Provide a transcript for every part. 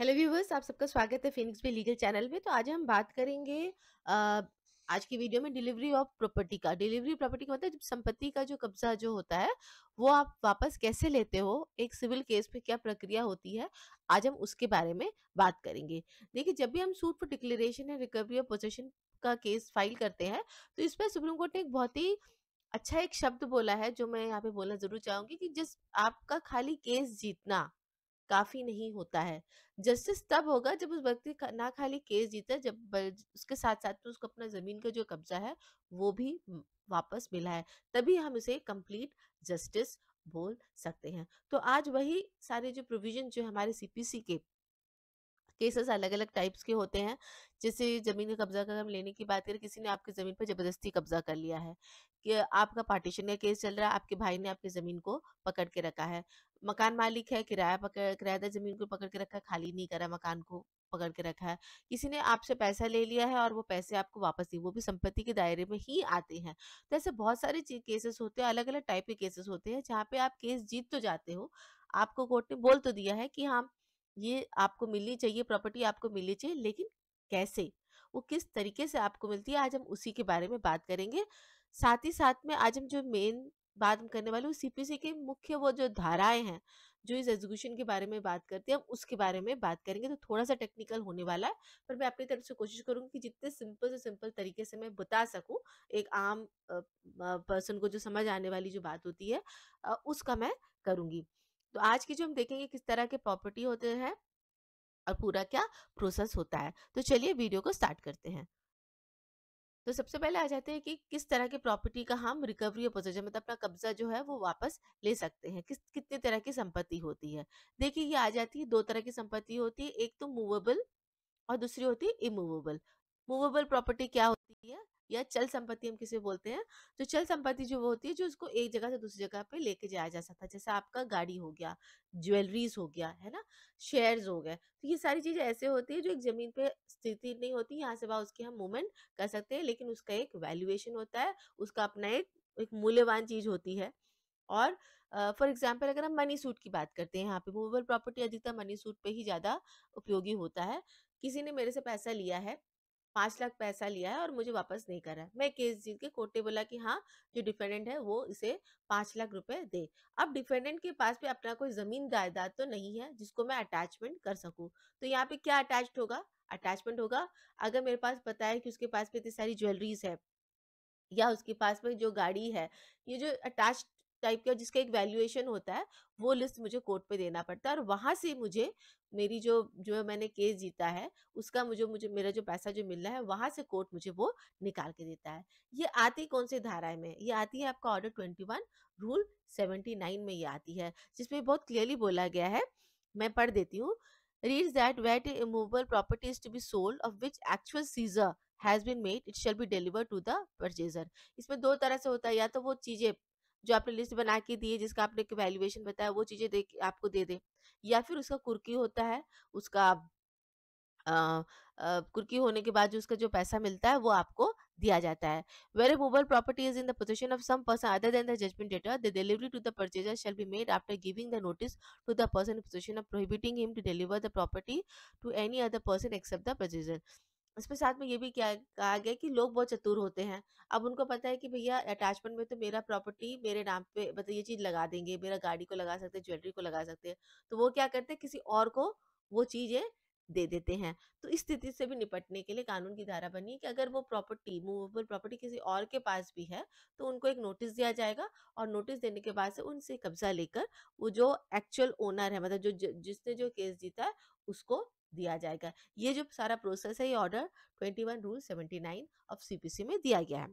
Hello viewers आप सबका स्वागत है फिनिक्स भी लीगल चैनल में तो आज हम बात करेंगे आज की वीडियो में डिलीवरी ऑफ प्रॉपर्टी का डिलीवरी प्रॉपर्टी का मतलब संपत्ति का जो कब्जा जो होता है वो आप वापस कैसे लेते हो एक सिविल केस में क्या प्रक्रिया होती है आज हम उसके बारे में बात करेंगे देखिए जब भी हम suit for declaration and recovery of possession का केस फाइल करते हैं तो इस पर सुप्रीम कोर्ट ने एक बहुत ही अच्छा एक शब्द बोला है जो मैं यहाँ पे बोलना जरूर चाहूंगी कि जिस आपका खाली केस जीतना काफ़ी नहीं होता है जस्टिस तब होगा जब उस व्यक्ति ना खाली केस जीता जब उसके साथ साथ में उसको अपना ज़मीन का जो कब्जा है वो भी वापस मिला है तभी हम इसे कंप्लीट जस्टिस बोल सकते हैं तो आज वही सारे जो प्रोविजन जो हमारे सीपीसी के केसेस अलग अलग टाइप्स के होते हैं जैसे ज़मीन का कब्जा कर हम लेने की बात करें किसी ने आपकी ज़मीन पर ज़बरदस्ती कब्जा कर लिया है कि आपका पार्टीशन का केस चल रहा है आपके भाई ने आपकी ज़मीन को पकड़ के रखा है मकान मालिक है किराया पकड़ किरायादार ज़मीन को पकड़ के रखा है खाली नहीं करा मकान को पकड़ के रखा है किसी ने आपसे पैसा ले लिया है और वो पैसे आपको वापस दिए वो भी संपत्ति के दायरे में ही आते हैं तो ऐसे बहुत सारे केसेस होते हैं अलग अलग टाइप के केसेस होते हैं जहाँ पे आप केस जीत तो जाते हो आपको कोर्ट ने बोल तो दिया है कि हाँ ये आपको मिलनी चाहिए प्रॉपर्टी आपको मिलनी चाहिए लेकिन कैसे वो किस तरीके से आपको मिलती है आज हम उसी के बारे में बात करेंगे साथ ही साथ में आज हम जो मेन बात करने वाले सीपीसी के मुख्य वो जो धाराएं हैं जो इस एजुकेशन के बारे में बात करते हैं हम उसके बारे में बात करेंगे तो थोड़ा सा टेक्निकल होने वाला है पर मैं अपनी तरफ से कोशिश करूंगी कि जितने सिंपल से सिंपल तरीके से मैं बता सकूं एक आम पर्सन को जो समझ आने वाली जो बात होती है उसका मैं करूंगी तो आज की जो हम देखेंगे किस तरह के प्रॉपर्टी होते हैं और पूरा क्या प्रोसेस होता है तो चलिए वीडियो को स्टार्ट करते हैं तो सबसे पहले आ जाते हैं कि किस तरह के प्रॉपर्टी का हम रिकवरी ऑफ पोजेशन मतलब अपना कब्जा जो है वो वापस ले सकते हैं किस कितने तरह की संपत्ति होती है देखिए ये आ जाती है दो तरह की संपत्ति होती है एक तो मूवेबल और दूसरी होती है इमूवेबल मूवेबल प्रॉपर्टी क्या होती है या चल संपत्ति हम किसे बोलते हैं तो चल संपत्ति जो वो होती है जो उसको एक जगह से दूसरी जगह पे लेके जाया जा सकता है जैसे आपका गाड़ी हो गया ज्वेलरीज हो गया है ना शेयर्स हो गए तो ये सारी चीजें ऐसे होती है जो एक जमीन पे स्थिति नहीं होती यहाँ से वहां उसकी हम मूवमेंट कर सकते हैं लेकिन उसका एक वैल्यूएशन होता है उसका अपना एक एक मूल्यवान चीज होती है और फॉर uh, एग्जाम्पल अगर हम मनी सूट की बात करते हैं यहाँ पे मूवेबल प्रॉपर्टी अधिकतर मनी सूट पे ही ज्यादा उपयोगी होता है किसी ने मेरे से पैसा लिया है पाँच लाख पैसा लिया है और मुझे वापस नहीं करा मैं केस जीत के कोर्ट ने बोला कि हाँ जो डिफेंडेंट है वो इसे पाँच लाख रुपए दे अब डिफेंडेंट के पास भी अपना कोई जमीन जायदाद तो नहीं है जिसको मैं अटैचमेंट कर सकूँ तो यहाँ पे क्या अटैच होगा अटैचमेंट होगा अगर मेरे पास पता है कि उसके पास में इतनी सारी ज्वेलरीज है या उसके पास में जो गाड़ी है ये जो अटैच टाइप के और जिसका एक वैल्यूएशन होता है वो लिस्ट मुझे कोर्ट पे देना पड़ता है और वहाँ से मुझे मेरी जो जो मैंने केस जीता है उसका मुझे मुझे मेरा जो पैसा जो मिल रहा है वहाँ से कोर्ट मुझे वो निकाल के देता है ये आती कौन से धाराएं में ये आती है आपका order twenty one rule seventy nine में ये आती है जिसमें बहुत क्लियरली बोला गया है मैं पढ़ देती हूँ read that wait the properties to be sold of which actual seizure has seizure made it shall be deliver to the purchaser इसमें दो तरह से होता है या तो वो चीजें जो आपने लिस्ट बना के दिए जिसका आपने वैल्यूएशन बताया वो चीज़ें दे आपको दे दे या फिर उसका कुर्की होता है उसका आ, आ, कुर्की होने के बाद जो उसका जो पैसा मिलता है वो आपको दिया जाता है where a mobile property is in the position of some person other than the judgment debtor the delivery to the purchaser shall be made after giving the notice to the person position of prohibiting him to deliver the property to any other person except the purchaser उसके साथ में ये भी क्या कहा गया कि लोग बहुत चतुर होते हैं अब उनको पता है कि भैया अटैचमेंट में तो मेरा प्रॉपर्टी मेरे नाम पे मतलब ये चीज़ लगा देंगे मेरा गाड़ी को लगा सकते हैं ज्वेलरी को लगा सकते हैं तो वो क्या करते हैं किसी और को वो चीज़ें दे देते हैं तो इस स्थिति से भी निपटने के लिए कानून की धारा बनी है कि अगर वो प्रॉपर्टी मूवेबल प्रॉपर्टी किसी और के पास भी है तो उनको एक नोटिस दिया जाएगा और नोटिस देने के बाद से उनसे कब्जा लेकर वो जो एक्चुअल ओनर है मतलब जो जिसने जो केस जीता है उसको दिया जाएगा ये जो सारा प्रोसेस है ये order twenty one rule seventy nine of CPC में दिया गया है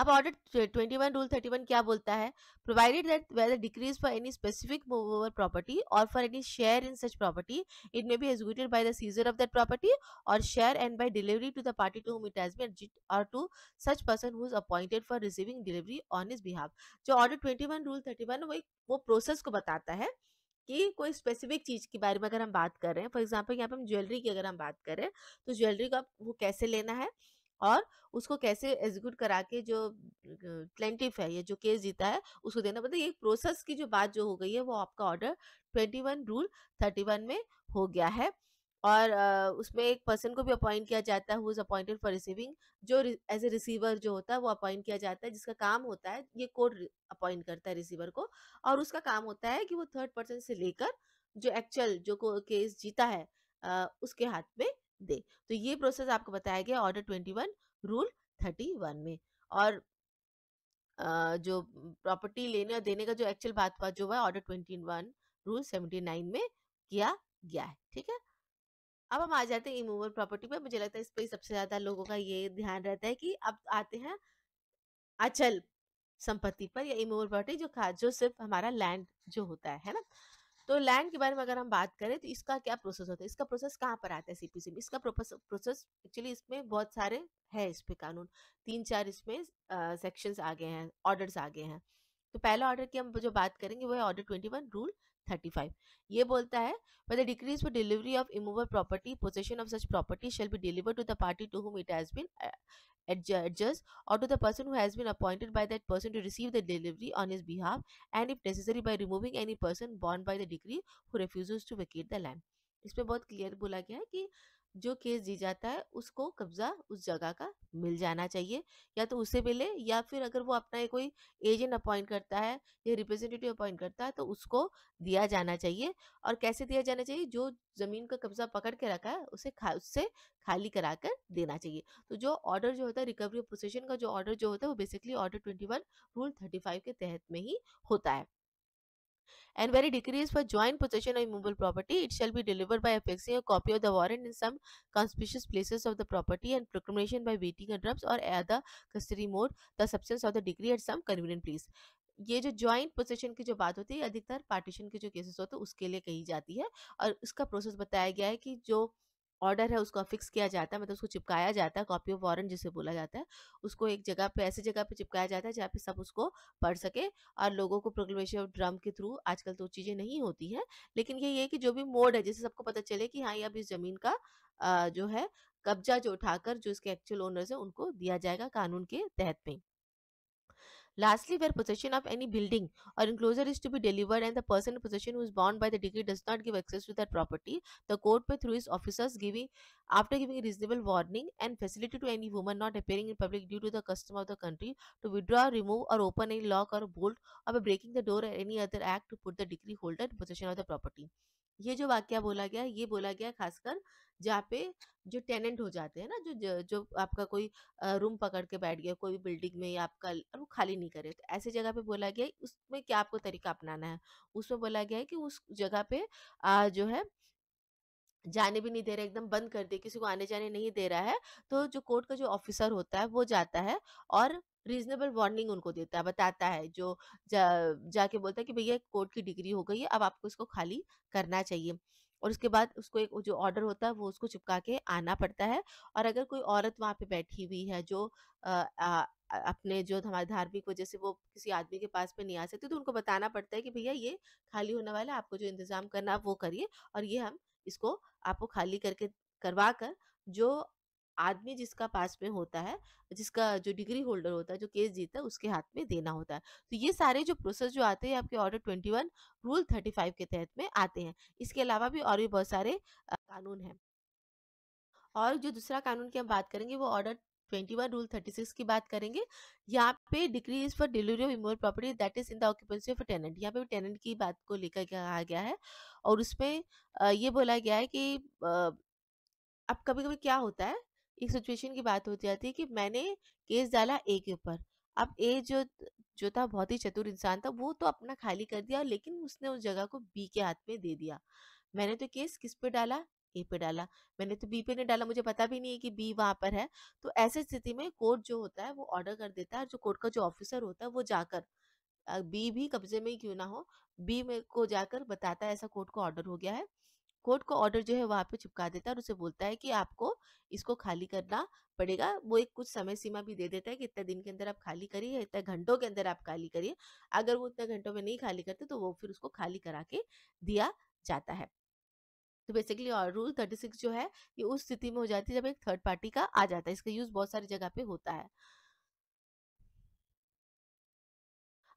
अब order twenty one rule thirty one क्या बोलता है provided that whether decrees for any specific move over property और for any share in such property it may be executed by the seizure of that property और share and by delivery to the party to whom it has been और to such person who is appointed for receiving delivery on his behalf जो order twenty one rule thirty one वो process को बताता है कि कोई specific चीज़ के बारे में अगर हम बात कर रहे हैं फॉर एग्जाम्पल यहाँ पे हम ज्वेलरी की अगर हम बात करें तो ज्वेलरी का वो कैसे लेना है और उसको कैसे एग्जीक्यूट करा के जो प्लेंटिफ है या जो केस जीता है उसको देना मतलब ये प्रोसेस की जो बात जो हो गई है वो आपका order twenty one rule thirty one में हो गया है और उसमें एक पर्सन को भी अपॉइंट किया जाता है who is appointed for receiving जो एज ए रिसीवर जो होता है वो अपॉइंट किया जाता है जिसका काम होता है ये कोर्ट अपॉइंट करता है रिसीवर को और उसका काम होता है कि वो थर्ड पर्सन से लेकर जो एक्चुअल जो केस जीता है आ, उसके हाथ में दे तो ये प्रोसेस आपको बताया गया order twenty one rule thirty one में और जो प्रॉपर्टी लेने और देने का जो एक्चुअल बात हुआ जो है order twenty one rule seventy nine में किया गया है ठीक है अब हम आ जाते हैं इमूवल प्रॉपर्टी पे मुझे लगता है इस पर सबसे ज्यादा लोगों का ये ध्यान रहता है कि अब आते हैं अचल संपत्ति पर या इमूवल प्रॉपर्टी जो खास जो सिर्फ हमारा लैंड जो होता है, है ना तो लैंड के बारे में अगर हम बात करें तो इसका क्या प्रोसेस होता है इसका प्रोसेस कहाँ पर आता है सीपीसी में इसका प्रोसेस एक्चुअली इसमें बहुत सारे है इस पे कानून तीन चार इसमें सेक्शंस आ गए हैं ऑर्डर्स आ गए हैं तो पहला ऑर्डर की हम जो बात करेंगे वो है ऑर्डर ट्वेंटी वन रूल 35 ये बोलता है when the for delivery of immovable property position of such property shall be delivered to the to whom it has और to the person who appointed by that person to receive the delivery on his behalf and if necessary by removing any person बॉर्न by the decree to vacate the land इसमें बहुत clear बोला गया है कि जो case दी जाता है उसको कब्जा उस जगह का मिल जाना चाहिए या तो उससे मिले या फिर अगर वो अपना कोई एजेंट अपॉइंट करता है या रिप्रेजेंटेटिव अपॉइंट करता है तो उसको दिया जाना चाहिए और कैसे दिया जाना चाहिए जो जमीन का कब्जा पकड़ के रखा है उसे खा उससे खाली करा कर देना चाहिए तो जो ऑर्डर जो होता है रिकवरी ऑफ पोसेशन का जो ऑर्डर जो होता है वो basically order twenty one rule thirty five के तहत में ही होता है and where a decree is for joint possession of immovable property it shall be delivered by affixing a copy of the warrant in some conspicuous places of the property and proclamation by waiting and drafts or at the custody mode the substance of the decree at some convenient place ये जो joint position की जो बात होती है अधिकतर partition के जो केसेस होते हैं उसके लिए कही जाती है और उसका प्रोसेस बताया गया है कि जो ऑर्डर है उसको फिक्स किया जाता है मतलब उसको चिपकाया जाता है कॉपी ऑफ वारंट जिसे बोला जाता है उसको एक जगह पे ऐसी जगह पे चिपकाया जाता है जहाँ पे सब उसको पढ़ सके और लोगों को प्रोक्लेमेशन ऑफ ड्रम के थ्रू आजकल तो चीज़ें नहीं होती हैं लेकिन ये है कि जो भी मोड है जिससे सबको पता चले कि हाँ ये अब इस ज़मीन का जो है कब्जा जो उठाकर जो इसके एक्चुअल ओनर्स है उनको दिया जाएगा कानून के तहत में Lastly, where possession of any building or enclosure is to be delivered and the person in possession who is bound by the decree does not give access to that property, the court may through his officers giving after giving reasonable warning and facility to any woman not appearing in public due to the custom of the country to withdraw, remove or open a lock or bolt or by breaking the door or any other act to put the decree holder in possession of the property. ये जो वाक्य बोला गया ये बोला गया खासकर जहाँ पे जो टेनेंट हो जाते हैं ना जो जो आपका कोई रूम पकड़ के बैठ गया कोई बिल्डिंग में आपका और वो खाली नहीं करे तो ऐसे जगह पे बोला गया उसमें क्या आपको तरीका अपनाना है उसमें बोला गया है कि उस जगह पे आ, जो है जाने भी नहीं दे रहा एकदम बंद कर दे किसी को आने जाने नहीं दे रहा है तो जो कोर्ट का जो ऑफिसर होता है वो जाता है और रीजनेबल वार्निंग उनको देता है बताता है जो जा, जाके बोलता है कि भैया कोर्ट की डिग्री हो गई है अब आपको इसको खाली करना चाहिए और उसके बाद उसको एक जो ऑर्डर होता है वो उसको चिपका के आना पड़ता है और अगर कोई औरत वहाँ पे बैठी हुई है जो आ, आ, अपने जो हमारे धार्मिक वजह से वो किसी आदमी के पास पे नहीं आ सकती तो उनको बताना पड़ता है कि भैया ये खाली होने वाला है आपको जो इंतजाम करना है वो करिए और ये हम इसको आपको खाली करके करवा कर जो आदमी जिसका पास में होता है जिसका जो डिग्री होल्डर होता है जो केस जीतता है उसके हाथ में देना होता है तो ये सारे जो प्रोसेस जो आते हैं आपके order twenty one rule thirty five के तहत में आते हैं इसके अलावा भी और भी बहुत सारे कानून हैं और जो दूसरा कानून की हम बात करेंगे वो order twenty one rule thirty six की बात करेंगे यहाँ पे decree is for delivery of immovable property that is in the occupancy of tenant यहाँ पे टेनेंट की बात को लेकर कहा गया है और उसमें ये बोला गया है कि अब कभी कभी क्या होता है एक सिचुएशन की बात होती जाती है कि मैंने केस डाला ए के ऊपर अब ए जो जो था बहुत ही चतुर इंसान था वो तो अपना खाली कर दिया लेकिन उसने उस जगह को बी के हाथ में दे दिया मैंने तो केस किस पे डाला ए पे डाला मैंने तो बी पे नहीं डाला मुझे पता भी नहीं है कि बी वहां पर है तो ऐसे स्थिति में कोर्ट जो होता है वो ऑर्डर कर देता है जो कोर्ट का जो ऑफिसर होता है वो जाकर बी भी कब्जे में क्यों ना हो बी में को जाकर बताता है ऐसा कोर्ट को ऑर्डर हो गया है कोर्ट को ऑर्डर जो है वहाँ पे चिपका देता है और उसे बोलता है कि आपको इसको खाली करना पड़ेगा वो एक कुछ समय सीमा भी दे देता है कि इतने दिन के अंदर आप खाली करिए इतने घंटों के अंदर आप खाली करिए अगर वो इतने घंटों में नहीं खाली करते तो वो फिर उसको खाली करा के दिया जाता है तो बेसिकली और रूल थर्टी सिक्स जो है ये उस स्थिति में हो जाती है जब एक थर्ड पार्टी का आ जाता है इसका यूज बहुत सारी जगह पे होता है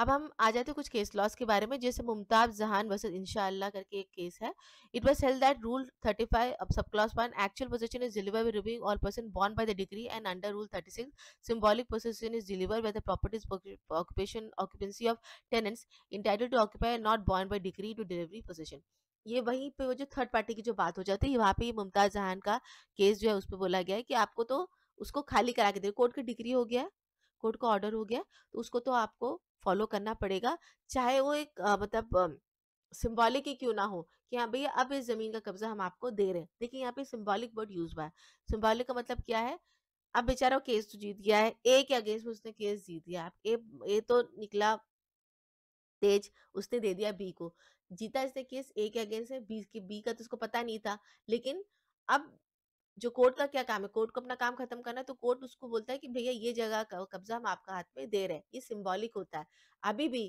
अब हम आ जाते हैं कुछ केस लॉस के बारे में जैसे मुमताज जहान वर्सेज इंशाला करके एक केस है it was held that rule thirty five अब सब class one actual position is deliver by reviewing all person बॉर्न by the degree and under rule thirty six symbolic position is deliver by the properties occupation occupancy of tenants entitled to occupy not born by degree to delivery position ये वहीं पे वो जो third party की जो बात हो जाती है वहाँ पे मुमताज जहान का केस जो है उस पर बोला गया है कि आपको तो उसको खाली करा के दे कोर्ट की डिग्री हो गया कोर्ट का ऑर्डर हो गया तो उसको तो आपको फॉलो करना पड़ेगा चाहे वो एक मतलब सिम्बॉलिक ही क्यों ना हो कि हाँ भैया अब इस जमीन का कब्जा हम आपको दे रहे हैं देखिए यहाँ पे सिम्बॉलिक वर्ड यूज हुआ है सिम्बॉलिक का मतलब क्या है अब बेचारा केस तो जीत गया है ए के अगेंस्ट में उसने केस जीत गया आप ए, ए तो निकला तेज उसने दे दिया बी को जीता इसने केस ए के अगेंस्ट है बी के बी का तो उसको पता नहीं था लेकिन अब जो कोर्ट का क्या काम है कोर्ट को अपना काम खत्म करना है तो कोर्ट उसको बोलता है कि भैया ये जगह का कब्जा हम आपका हाथ में दे रहे हैं ये सिम्बॉलिक होता है अभी भी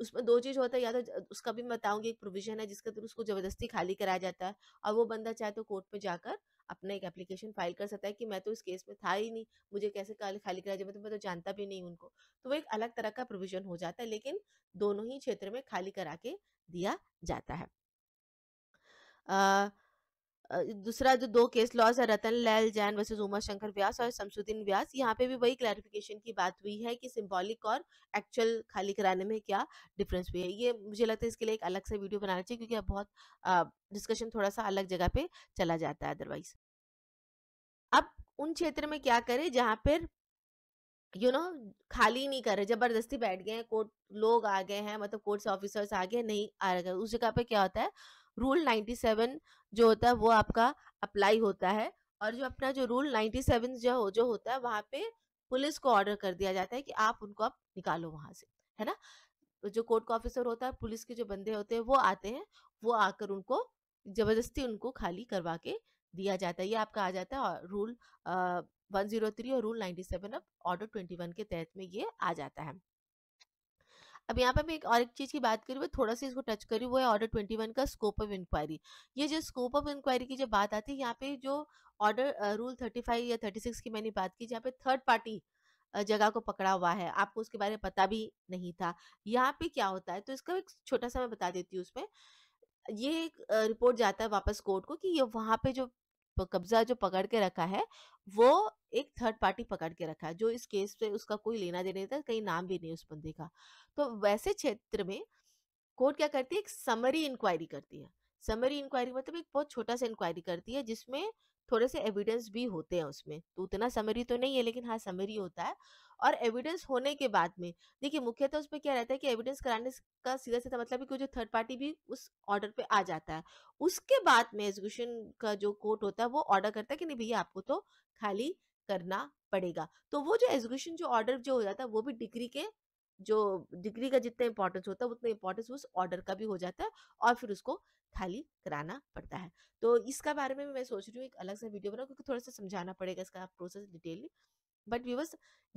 उसमें दो चीज होता है या तो उसका भी बताऊंगी एक प्रोविजन है जिसके थ्रू उसको जबरदस्ती खाली कराया जाता है और वो बंदा चाहे तो कोर्ट में जाकर अपना एक एप्लीकेशन फाइल कर सकता है कि मैं तो इस केस में था ही नहीं मुझे कैसे खाली कराया जाए मतलब मैं तो जानता भी नहीं उनको तो वो एक अलग तरह का प्रोविजन हो जाता है लेकिन दोनों ही क्षेत्र में खाली करा के दिया जाता है अः दूसरा जो दो केस लॉज है रतन लाल जैन वर्सेज उमा शंकर व्यास और शमसुद्दीन व्यास यहाँ पे भी वही क्लैरिफिकेशन की बात हुई है कि सिंबॉलिक और एक्चुअल खाली कराने में क्या डिफरेंस हुई है ये मुझे लगता है इसके लिए एक अलग से वीडियो बनाना चाहिए क्योंकि अब बहुत डिस्कशन थोड़ा सा अलग जगह पे चला जाता है अदरवाइज अब उन क्षेत्र में क्या करे जहाँ पर यू नो खाली नहीं कर रहे जबरदस्ती बैठ गए हैं कोर्ट लोग आ गए हैं मतलब कोर्ट से ऑफिसर्स आ गए नहीं आ रहे उस जगह पे क्या होता है रूल 97 जो होता है वो आपका अप्लाई होता है और जो अपना जो रूल 97 जो जो होता है वहाँ पे पुलिस को ऑर्डर कर दिया जाता है कि आप उनको आप निकालो वहाँ से है ना तो जो कोर्ट का ऑफिसर होता है पुलिस के जो बंदे होते हैं वो आते हैं वो आकर उनको जबरदस्ती उनको खाली करवा के दिया जाता है ये आपका आ जाता है रूल वन जीरो थ्री और रूल नाइन्टी सेवन अब ऑर्डर ट्वेंटी वन के तहत में ये आ जाता है अब यहाँ पे मैं एक और एक चीज़ की बात करी थोड़ा सा इसको टच करी वो है ऑर्डर ट्वेंटी वन का स्कोप ऑफ इंक्वायरी ये जो स्कोप ऑफ इंक्वायरी की जब बात आती है यहाँ पे जो ऑर्डर रूल थर्टी फाइव या थर्टी सिक्स की मैंने बात की जहाँ पे थर्ड पार्टी जगह को पकड़ा हुआ है आपको उसके बारे में पता भी नहीं था यहाँ पे क्या होता है तो इसका एक छोटा सा मैं बता देती हूँ उसमें ये एक रिपोर्ट जाता है वापस कोर्ट को कि ये वहाँ पे जो कब्जा जो पकड़ के रखा है वो एक थर्ड पार्टी पकड़ के रखा है जो इस केस पे उसका कोई लेना देना था कहीं नाम भी नहीं उस बंदे का तो वैसे क्षेत्र में कोर्ट क्या करती है एक समरी इंक्वायरी करती है समरी इंक्वायरी मतलब एक बहुत छोटा सा इंक्वायरी करती है जिसमें थोड़े से एविडेंस भी होते हैं उसमें तो उतना समरी तो नहीं है लेकिन हाँ समरी होता है और एविडेंस होने के बाद में देखिए मुख्यतः तो पर क्या रहता है कि एविडेंस कराने का सीधा सीधा मतलब कि जो थर्ड पार्टी भी उस ऑर्डर पे आ जाता है उसके बाद में एग्जीक्यूशन का जो कोर्ट होता है वो ऑर्डर करता है कि नहीं भैया आपको तो खाली करना पड़ेगा तो वो जो एजुकेशन जो ऑर्डर जो हो जाता है वो भी डिग्री के जो डिग्री का जितना इंपॉर्टेंस होता है उतना इंपॉर्टेंस उस ऑर्डर का भी हो जाता है और फिर उसको खाली कराना पड़ता है तो इसका बारे में मैं सोच रही हूँ एक अलग सा वीडियो बनाऊँ क्योंकि थोड़ा सा समझाना पड़ेगा इसका प्रोसेस डिटेल बट व्यूवर्स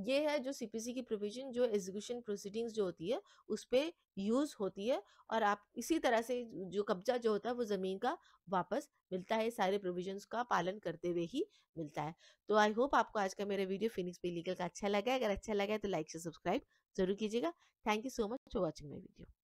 ये है जो सीपीसी की प्रोविजन जो एग्जीक्यूशन प्रोसीडिंग्स जो होती है उस पर यूज होती है और आप इसी तरह से जो कब्जा जो होता है वो जमीन का वापस मिलता है सारे प्रोविजन का पालन करते हुए ही मिलता है तो आई होप आपको आज का मेरा वीडियो फिनिक्स पे लीगल का अच्छा लगा अगर अच्छा लगा है तो लाइक से सब्सक्राइब जरूर कीजिएगा thank you so much for watching my video